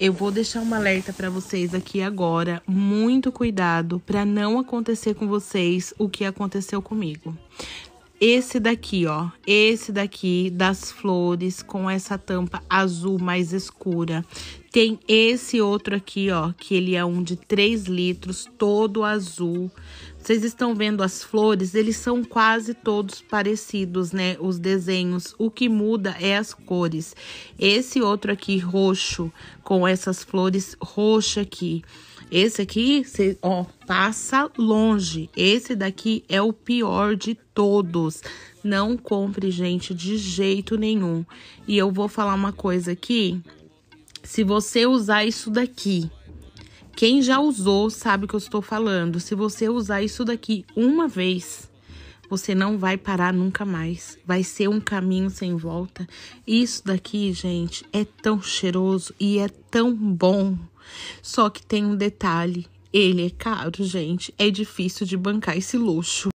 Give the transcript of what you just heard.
Eu vou deixar um alerta para vocês aqui agora, muito cuidado para não acontecer com vocês o que aconteceu comigo. Esse daqui, ó, esse daqui das flores com essa tampa azul mais escura. Tem esse outro aqui, ó, que ele é um de 3 litros, todo azul. Vocês estão vendo as flores, eles são quase todos parecidos, né? Os desenhos. O que muda é as cores. Esse outro aqui, roxo, com essas flores roxa aqui. Esse aqui, cê, ó, passa longe. Esse daqui é o pior de todos. Não compre, gente, de jeito nenhum. E eu vou falar uma coisa aqui. Se você usar isso daqui, quem já usou sabe o que eu estou falando. Se você usar isso daqui uma vez, você não vai parar nunca mais. Vai ser um caminho sem volta. Isso daqui, gente, é tão cheiroso e é tão bom. Só que tem um detalhe: ele é caro, gente. É difícil de bancar esse luxo.